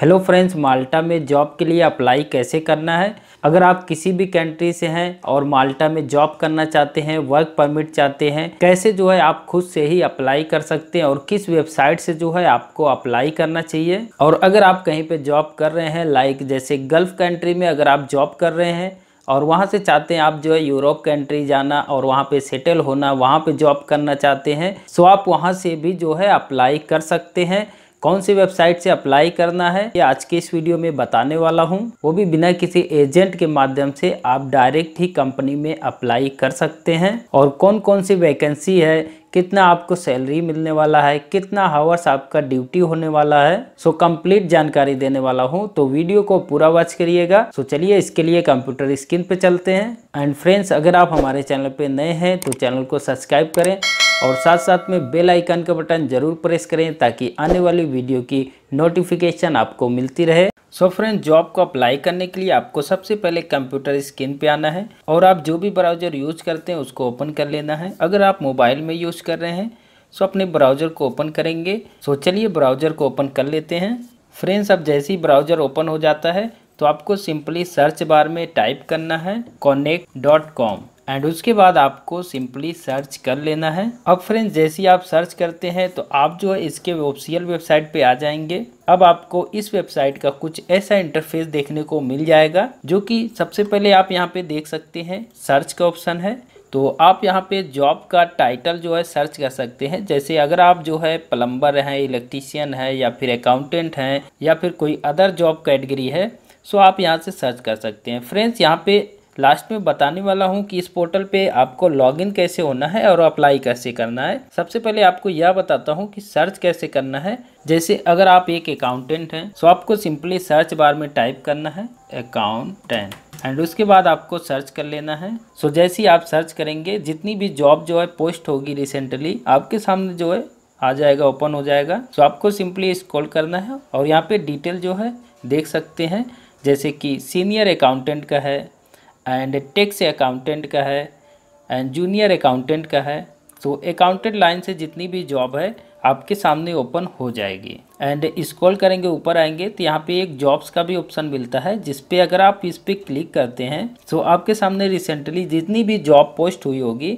hello friends माल्टा में job के लिए अप्लाई कैसे करना है अगर आप किसी भी कंट्री से हैं और माल्टा में जॉब करना चाहते हैं वर्क परमिट चाहते हैं कैसे जो है आप खुद से ही अप्लाई कर सकते हैं और किस वेबसाइट से जो है आपको अप्लाई करना चाहिए और अगर आप कहीं पे जॉब कर रहे हैं लाइक जैसे गल्फ कंट्री में अगर आप जॉब कर रहे हैं और वहाँ से चाहते हैं आप जो है यूरोप कंट्री जाना और वहाँ पे सेटल होना वहाँ पे जॉब करना चाहते हैं सो तो आप वहाँ से भी जो है अप्लाई कर सकते हैं कौन सी वेबसाइट से अप्लाई करना है ये आज के इस वीडियो में बताने वाला हूँ वो भी बिना किसी एजेंट के माध्यम से आप डायरेक्ट ही कंपनी में अप्लाई कर सकते हैं और कौन कौन सी वैकेंसी है कितना आपको सैलरी मिलने वाला है कितना हावर्स आपका ड्यूटी होने वाला है सो कंप्लीट जानकारी देने वाला हूँ तो वीडियो को पूरा वॉच करिएगा सो चलिए इसके लिए कंप्यूटर स्क्रीन पे चलते हैं एंड फ्रेंड्स अगर आप हमारे चैनल पे नए हैं तो चैनल को सब्सक्राइब करें और साथ साथ में बेल आइकन का बटन जरूर प्रेस करें ताकि आने वाली वीडियो की नोटिफिकेशन आपको मिलती रहे सो फ्रेंड जॉब को अप्लाई करने के लिए आपको सबसे पहले कंप्यूटर स्क्रीन पे आना है और आप जो भी ब्राउजर यूज करते हैं उसको ओपन कर लेना है अगर आप मोबाइल में यूज कर रहे हैं सो अपने ब्राउजर को ओपन करेंगे सो चलिए ब्राउजर को ओपन कर लेते हैं फ्रेंड्स अब जैसे ही ब्राउजर ओपन हो जाता है तो आपको सिंपली सर्च बार में टाइप करना है कॉनेक्ट डॉट कॉम एंड उसके बाद आपको सिंपली सर्च कर लेना है अब फ्रेंड्स जैसे ही आप सर्च करते हैं तो आप जो है इसके ऑफिशियल वेबसाइट पे आ जाएंगे अब आपको इस वेबसाइट का कुछ ऐसा इंटरफेस देखने को मिल जाएगा जो कि सबसे पहले आप यहाँ पे देख सकते हैं सर्च का ऑप्शन है तो आप यहाँ पे जॉब का टाइटल जो है सर्च कर सकते हैं जैसे अगर आप जो है प्लम्बर हैं इलेक्ट्रीशियन है या फिर अकाउंटेंट हैं या फिर कोई अदर जॉब कैटेगरी है सो आप यहाँ से सर्च कर सकते हैं फ्रेंड्स यहाँ पे लास्ट में बताने वाला हूँ कि इस पोर्टल पे आपको लॉगिन कैसे होना है और अप्लाई कैसे करना है सबसे पहले आपको यह बताता हूँ कि सर्च कैसे करना है जैसे अगर आप एक अकाउंटेंट हैं तो आपको सिंपली सर्च बार में टाइप करना है अकाउंटेंट एंड उसके बाद आपको सर्च कर लेना है सो so, जैसे ही आप सर्च करेंगे जितनी भी जॉब जो है पोस्ट होगी रिसेंटली आपके सामने जो है आ जाएगा ओपन हो जाएगा सो so, आपको सिंपली स्क्रॉल करना है और यहाँ पे डिटेल जो है देख सकते हैं जैसे कि सीनियर अकाउंटेंट का है एंड टैक्स अकाउंटेंट का है एंड जूनियर अकाउंटेंट का है तो अकाउंटेंट लाइन से जितनी भी जॉब है आपके सामने ओपन हो जाएगी एंड स्क्रॉल करेंगे ऊपर आएंगे तो यहाँ पे एक जॉब्स का भी ऑप्शन मिलता है जिसपे अगर आप इस पर क्लिक करते हैं तो आपके सामने रिसेंटली जितनी भी जॉब पोस्ट हुई होगी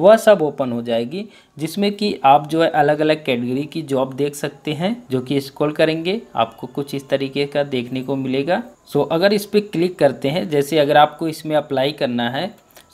वह सब ओपन हो जाएगी जिसमें कि आप जो है अलग अलग कैटेगरी की जॉब देख सकते हैं जो कि स्क्रॉल करेंगे आपको कुछ इस तरीके का देखने को मिलेगा सो so, अगर इस पर क्लिक करते हैं जैसे अगर आपको इसमें अप्लाई करना है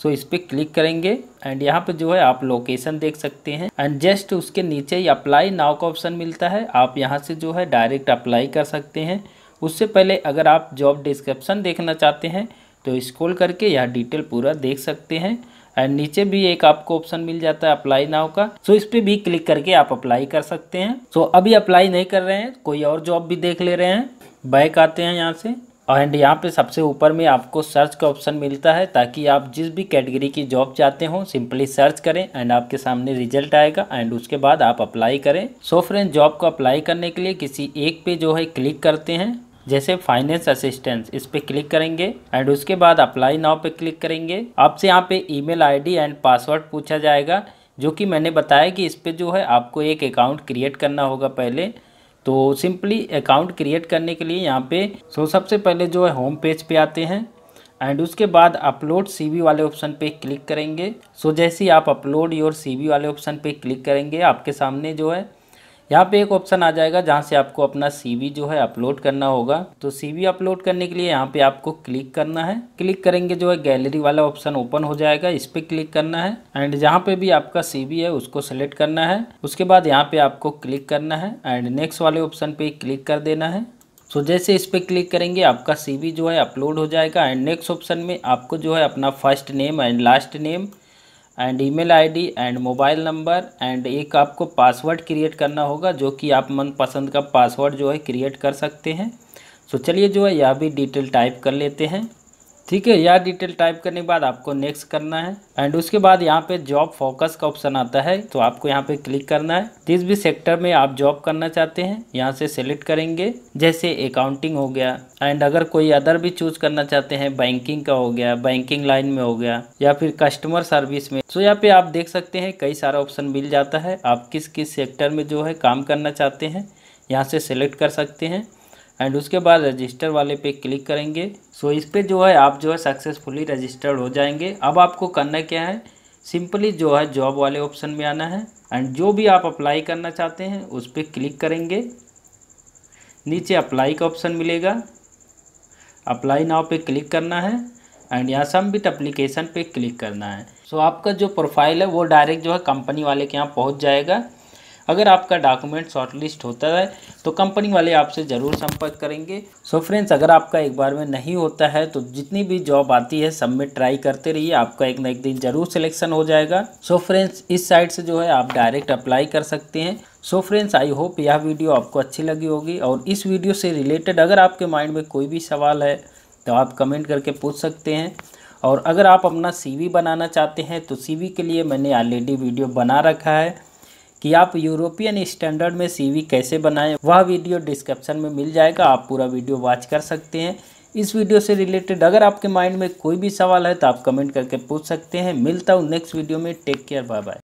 सो so, इस पर क्लिक करेंगे एंड यहाँ पे जो है आप लोकेशन देख सकते हैं एंड जस्ट उसके नीचे ही अप्लाई नाव का ऑप्शन मिलता है आप यहाँ से जो है डायरेक्ट अप्लाई कर सकते हैं उससे पहले अगर आप जॉब डिस्क्रिप्शन देखना चाहते हैं तो स्क्रॉल करके यह डिटेल पूरा देख सकते हैं एंड नीचे भी एक आपको ऑप्शन मिल जाता है अप्लाई नाव का सो इस पर भी क्लिक करके आप अप्लाई कर सकते हैं सो अभी अप्लाई नहीं कर रहे हैं कोई और जॉब भी देख ले रहे हैं बैक आते हैं यहाँ से एंड यहाँ पे सबसे ऊपर में आपको सर्च का ऑप्शन मिलता है ताकि आप जिस भी कैटेगरी की जॉब चाहते हो सिंपली सर्च करें एंड आपके सामने रिजल्ट आएगा एंड उसके बाद आप अप्लाई करें सो फ्रेंड जॉब को अप्लाई करने के लिए किसी एक पे जो है क्लिक करते हैं जैसे फाइनेंस असिस्टेंस इस पर क्लिक करेंगे एंड उसके बाद अप्लाई नाउ पे क्लिक करेंगे आपसे यहाँ पे ईमेल आईडी एंड पासवर्ड पूछा जाएगा जो कि मैंने बताया कि इस पर जो है आपको एक अकाउंट क्रिएट करना होगा पहले तो सिंपली अकाउंट क्रिएट करने के लिए यहाँ पे सो सबसे पहले जो है होम पेज पे आते हैं एंड उसके बाद अपलोड सी वाले ऑप्शन पे क्लिक करेंगे सो जैसे ही आप अपलोड योर सी वाले ऑप्शन पे क्लिक करेंगे आपके सामने जो है यहाँ पे एक ऑप्शन आ जाएगा जहाँ से आपको अपना सीवी जो है अपलोड करना होगा तो सीवी अपलोड करने के लिए यहाँ पे आपको क्लिक करना है क्लिक करेंगे जो है गैलरी वाला ऑप्शन ओपन हो जाएगा इस पर क्लिक करना है एंड जहाँ पे भी आपका सीवी है उसको सेलेक्ट करना है उसके बाद यहाँ पे आपको क्लिक करना है एंड नेक्स्ट वाले ऑप्शन पे क्लिक कर देना है सो तो so, जैसे इस पर क्लिक करेंगे आपका सीवी जो है अपलोड हो जाएगा एंड नेक्स्ट ऑप्शन में आपको जो है अपना first name and last name and email ID and mobile number and एक आपको पासवर्ड क्रिएट करना होगा जो कि आप मनपसंद का पासवर्ड जो है क्रिएट कर सकते हैं सो so, चलिए जो है यह भी डिटेल टाइप कर लेते हैं ठीक है यह डिटेल टाइप करने के बाद आपको नेक्स्ट करना है एंड उसके बाद यहाँ पे जॉब फोकस का ऑप्शन आता है तो आपको यहाँ पे क्लिक करना है जिस भी सेक्टर में आप जॉब करना चाहते हैं यहाँ से सेलेक्ट करेंगे जैसे अकाउंटिंग हो गया एंड अगर कोई अदर भी चूज करना चाहते हैं बैंकिंग का हो गया बैंकिंग लाइन में हो गया या फिर कस्टमर सर्विस में तो यहाँ पे आप देख सकते हैं कई सारा ऑप्शन मिल जाता है आप किस किस सेक्टर में जो है काम करना चाहते हैं यहाँ से सेलेक्ट कर सकते हैं एंड उसके बाद रजिस्टर वाले पे क्लिक करेंगे सो so, इस पर जो है आप जो है सक्सेसफुली रजिस्टर्ड हो जाएंगे अब आपको करना क्या है सिंपली जो है जॉब वाले ऑप्शन में आना है एंड जो भी आप अप्लाई करना चाहते हैं उस पर क्लिक करेंगे नीचे अप्लाई का ऑप्शन मिलेगा अप्लाई नाव पे क्लिक करना है एंड यहाँ सबमिट अप्लीकेशन पे क्लिक करना है सो so, आपका जो प्रोफाइल है वो डायरेक्ट जो है कंपनी वाले के यहाँ पहुँच जाएगा अगर आपका डॉक्यूमेंट शॉर्टलिस्ट होता है तो कंपनी वाले आपसे ज़रूर संपर्क करेंगे सो so फ्रेंड्स अगर आपका एक बार में नहीं होता है तो जितनी भी जॉब आती है सब में ट्राई करते रहिए आपका एक ना एक दिन ज़रूर सिलेक्शन हो जाएगा सो so फ्रेंड्स इस साइट से जो है आप डायरेक्ट अप्लाई कर सकते हैं सो फ्रेंड्स आई होप यह वीडियो आपको अच्छी लगी होगी और इस वीडियो से रिलेटेड अगर आपके माइंड में कोई भी सवाल है तो आप कमेंट करके पूछ सकते हैं और अगर आप अपना सीवी बनाना चाहते हैं तो सीवी के लिए मैंने ऑलरेडी वीडियो बना रखा है कि आप यूरोपियन स्टैंडर्ड में सीवी कैसे बनाएं वह वीडियो डिस्क्रिप्शन में मिल जाएगा आप पूरा वीडियो वॉच कर सकते हैं इस वीडियो से रिलेटेड अगर आपके माइंड में कोई भी सवाल है तो आप कमेंट करके पूछ सकते हैं मिलता हूँ नेक्स्ट वीडियो में टेक केयर बाय बाय